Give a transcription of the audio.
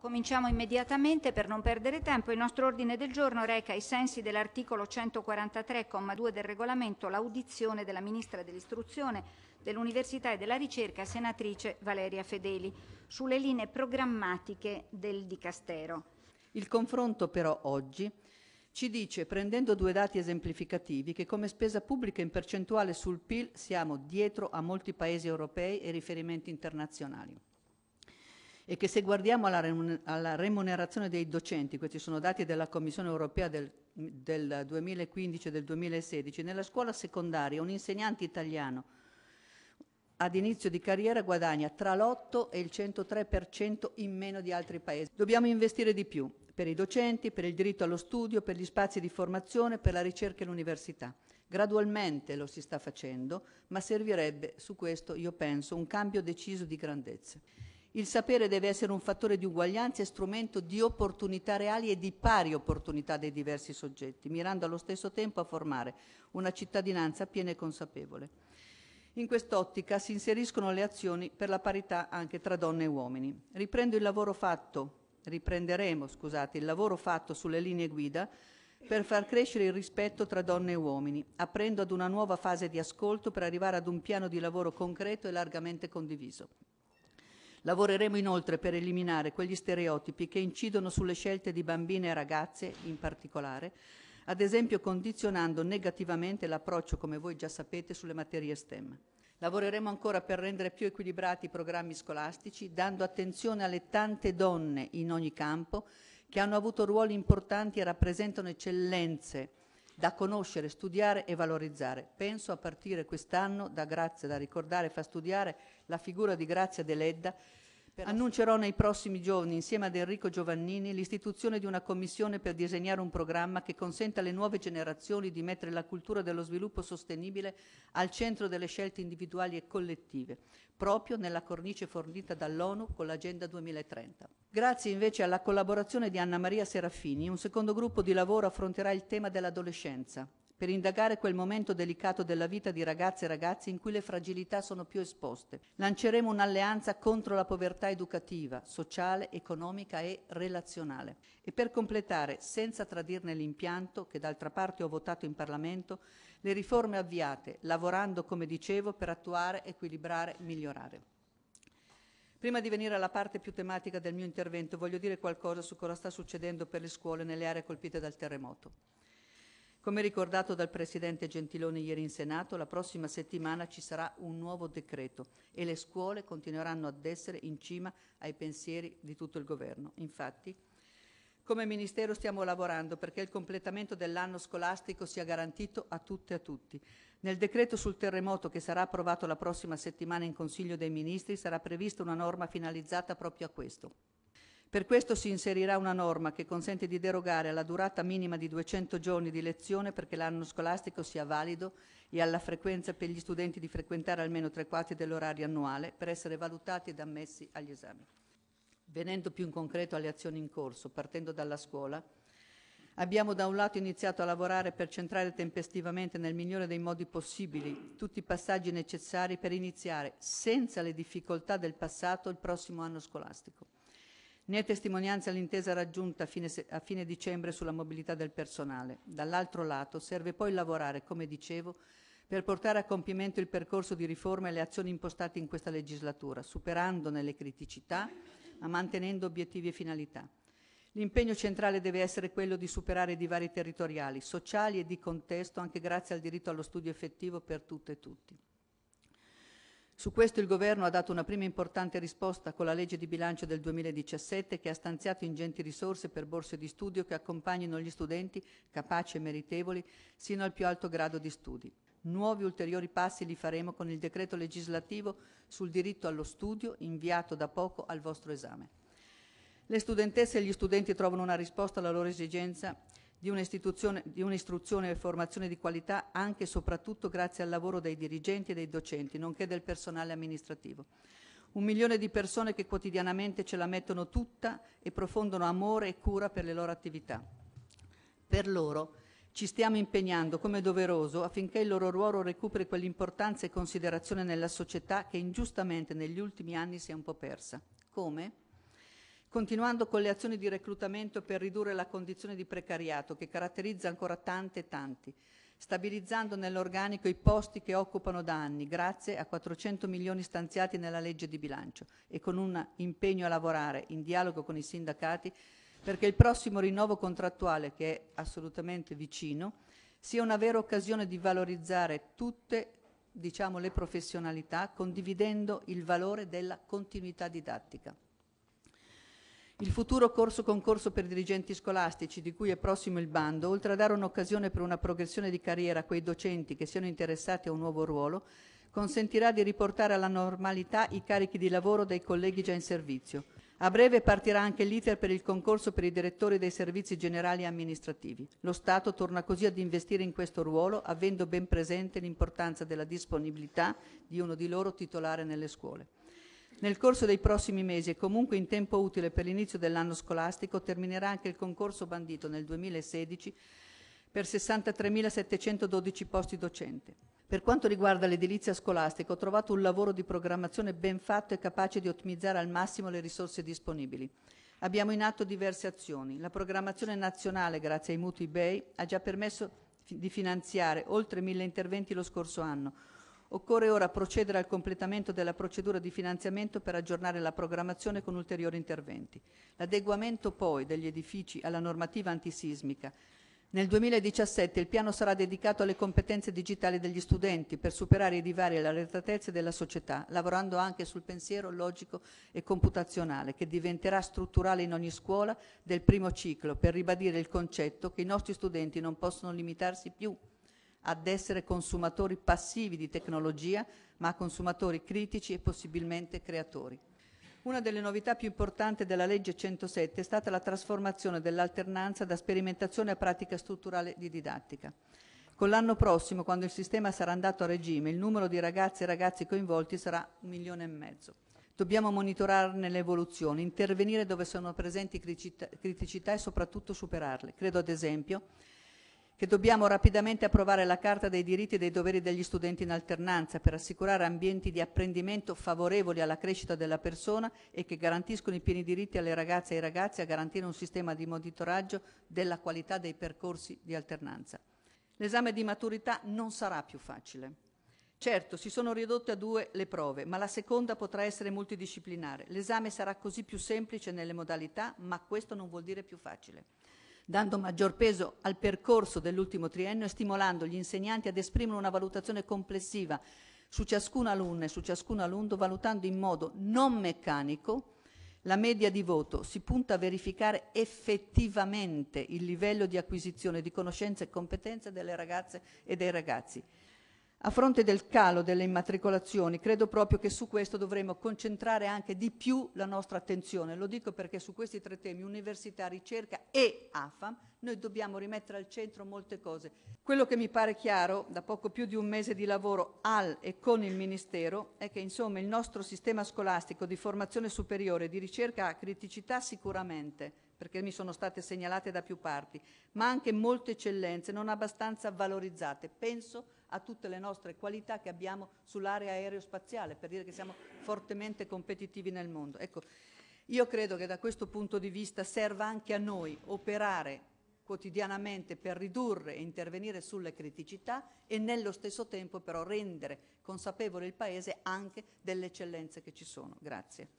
Cominciamo immediatamente per non perdere tempo. Il nostro ordine del giorno reca, ai sensi dell'articolo 143,2 del regolamento, l'audizione della Ministra dell'Istruzione, dell'Università e della Ricerca, senatrice Valeria Fedeli, sulle linee programmatiche del Dicastero. Il confronto però oggi ci dice, prendendo due dati esemplificativi, che come spesa pubblica in percentuale sul PIL siamo dietro a molti paesi europei e riferimenti internazionali e che se guardiamo alla remunerazione dei docenti, questi sono dati della Commissione europea del, del 2015 e del 2016, nella scuola secondaria un insegnante italiano ad inizio di carriera guadagna tra l'8 e il 103% in meno di altri paesi. Dobbiamo investire di più per i docenti, per il diritto allo studio, per gli spazi di formazione, per la ricerca e l'università. Gradualmente lo si sta facendo, ma servirebbe su questo, io penso, un cambio deciso di grandezza. Il sapere deve essere un fattore di uguaglianza e strumento di opportunità reali e di pari opportunità dei diversi soggetti, mirando allo stesso tempo a formare una cittadinanza piena e consapevole. In quest'ottica si inseriscono le azioni per la parità anche tra donne e uomini. Riprendo il lavoro fatto, riprenderemo, scusate, il lavoro fatto sulle linee guida per far crescere il rispetto tra donne e uomini, aprendo ad una nuova fase di ascolto per arrivare ad un piano di lavoro concreto e largamente condiviso. Lavoreremo inoltre per eliminare quegli stereotipi che incidono sulle scelte di bambine e ragazze in particolare, ad esempio condizionando negativamente l'approccio, come voi già sapete, sulle materie STEM. Lavoreremo ancora per rendere più equilibrati i programmi scolastici, dando attenzione alle tante donne in ogni campo che hanno avuto ruoli importanti e rappresentano eccellenze da conoscere, studiare e valorizzare. Penso a partire quest'anno da Grazia, da ricordare, fa studiare la figura di Grazia Deledda, Annuncerò nei prossimi giorni, insieme ad Enrico Giovannini, l'istituzione di una commissione per disegnare un programma che consenta alle nuove generazioni di mettere la cultura dello sviluppo sostenibile al centro delle scelte individuali e collettive, proprio nella cornice fornita dall'ONU con l'Agenda 2030. Grazie invece alla collaborazione di Anna Maria Serafini, un secondo gruppo di lavoro affronterà il tema dell'adolescenza, per indagare quel momento delicato della vita di ragazze e ragazzi in cui le fragilità sono più esposte. Lanceremo un'alleanza contro la povertà educativa, sociale, economica e relazionale. E per completare, senza tradirne l'impianto, che d'altra parte ho votato in Parlamento, le riforme avviate, lavorando, come dicevo, per attuare, equilibrare, migliorare. Prima di venire alla parte più tematica del mio intervento, voglio dire qualcosa su cosa sta succedendo per le scuole nelle aree colpite dal terremoto. Come ricordato dal Presidente Gentiloni ieri in Senato, la prossima settimana ci sarà un nuovo decreto e le scuole continueranno ad essere in cima ai pensieri di tutto il Governo. Infatti, come Ministero stiamo lavorando perché il completamento dell'anno scolastico sia garantito a tutte e a tutti. Nel decreto sul terremoto che sarà approvato la prossima settimana in Consiglio dei Ministri sarà prevista una norma finalizzata proprio a questo. Per questo si inserirà una norma che consente di derogare alla durata minima di 200 giorni di lezione perché l'anno scolastico sia valido e alla frequenza per gli studenti di frequentare almeno tre quarti dell'orario annuale per essere valutati ed ammessi agli esami. Venendo più in concreto alle azioni in corso, partendo dalla scuola, Abbiamo da un lato iniziato a lavorare per centrare tempestivamente nel migliore dei modi possibili tutti i passaggi necessari per iniziare senza le difficoltà del passato il prossimo anno scolastico né è testimonianza l'intesa raggiunta a fine, a fine dicembre sulla mobilità del personale. Dall'altro lato serve poi lavorare, come dicevo, per portare a compimento il percorso di riforma e le azioni impostate in questa legislatura, superandone le criticità ma mantenendo obiettivi e finalità. L'impegno centrale deve essere quello di superare i divari territoriali, sociali e di contesto anche grazie al diritto allo studio effettivo per tutte e tutti. Su questo il Governo ha dato una prima importante risposta con la legge di bilancio del 2017 che ha stanziato ingenti risorse per borse di studio che accompagnino gli studenti capaci e meritevoli sino al più alto grado di studi. Nuovi ulteriori passi li faremo con il decreto legislativo sul diritto allo studio inviato da poco al vostro esame. Le studentesse e gli studenti trovano una risposta alla loro esigenza di un'istruzione e formazione di qualità anche e soprattutto grazie al lavoro dei dirigenti e dei docenti, nonché del personale amministrativo. Un milione di persone che quotidianamente ce la mettono tutta e profondono amore e cura per le loro attività. Per loro ci stiamo impegnando come doveroso affinché il loro ruolo recuperi quell'importanza e considerazione nella società che ingiustamente negli ultimi anni si è un po' persa. Come? continuando con le azioni di reclutamento per ridurre la condizione di precariato che caratterizza ancora tante e tanti, stabilizzando nell'organico i posti che occupano da anni, grazie a 400 milioni stanziati nella legge di bilancio e con un impegno a lavorare in dialogo con i sindacati perché il prossimo rinnovo contrattuale, che è assolutamente vicino, sia una vera occasione di valorizzare tutte diciamo, le professionalità condividendo il valore della continuità didattica. Il futuro corso concorso per dirigenti scolastici, di cui è prossimo il bando, oltre a dare un'occasione per una progressione di carriera a quei docenti che siano interessati a un nuovo ruolo, consentirà di riportare alla normalità i carichi di lavoro dei colleghi già in servizio. A breve partirà anche l'iter per il concorso per i direttori dei servizi generali e amministrativi. Lo Stato torna così ad investire in questo ruolo, avendo ben presente l'importanza della disponibilità di uno di loro titolare nelle scuole. Nel corso dei prossimi mesi e comunque in tempo utile per l'inizio dell'anno scolastico terminerà anche il concorso bandito nel 2016 per 63.712 posti docente. Per quanto riguarda l'edilizia scolastica ho trovato un lavoro di programmazione ben fatto e capace di ottimizzare al massimo le risorse disponibili. Abbiamo in atto diverse azioni. La programmazione nazionale, grazie ai mutui BEI, ha già permesso di finanziare oltre mille interventi lo scorso anno, Occorre ora procedere al completamento della procedura di finanziamento per aggiornare la programmazione con ulteriori interventi. L'adeguamento poi degli edifici alla normativa antisismica. Nel 2017 il piano sarà dedicato alle competenze digitali degli studenti per superare i divari e le arretratezze della società, lavorando anche sul pensiero logico e computazionale che diventerà strutturale in ogni scuola del primo ciclo per ribadire il concetto che i nostri studenti non possono limitarsi più ad essere consumatori passivi di tecnologia, ma consumatori critici e possibilmente creatori. Una delle novità più importanti della legge 107 è stata la trasformazione dell'alternanza da sperimentazione a pratica strutturale di didattica. Con l'anno prossimo, quando il sistema sarà andato a regime, il numero di ragazze e ragazzi coinvolti sarà un milione e mezzo. Dobbiamo monitorarne l'evoluzione, intervenire dove sono presenti criticità e soprattutto superarle. Credo ad esempio che dobbiamo rapidamente approvare la Carta dei diritti e dei doveri degli studenti in alternanza per assicurare ambienti di apprendimento favorevoli alla crescita della persona e che garantiscono i pieni diritti alle ragazze e ai ragazzi a garantire un sistema di monitoraggio della qualità dei percorsi di alternanza. L'esame di maturità non sarà più facile. Certo, si sono ridotte a due le prove, ma la seconda potrà essere multidisciplinare. L'esame sarà così più semplice nelle modalità, ma questo non vuol dire più facile dando maggior peso al percorso dell'ultimo triennio e stimolando gli insegnanti ad esprimere una valutazione complessiva su ciascun alunno e su ciascun alunno, valutando in modo non meccanico la media di voto. Si punta a verificare effettivamente il livello di acquisizione di conoscenze e competenze delle ragazze e dei ragazzi. A fronte del calo delle immatricolazioni, credo proprio che su questo dovremmo concentrare anche di più la nostra attenzione. Lo dico perché su questi tre temi, università, ricerca e AFAM, noi dobbiamo rimettere al centro molte cose. Quello che mi pare chiaro, da poco più di un mese di lavoro al e con il Ministero, è che insomma il nostro sistema scolastico di formazione superiore e di ricerca ha criticità sicuramente, perché mi sono state segnalate da più parti, ma anche molte eccellenze non abbastanza valorizzate. Penso a tutte le nostre qualità che abbiamo sull'area aerospaziale, per dire che siamo fortemente competitivi nel mondo. Ecco, io credo che da questo punto di vista serva anche a noi operare quotidianamente per ridurre e intervenire sulle criticità e nello stesso tempo però rendere consapevole il Paese anche delle eccellenze che ci sono. Grazie.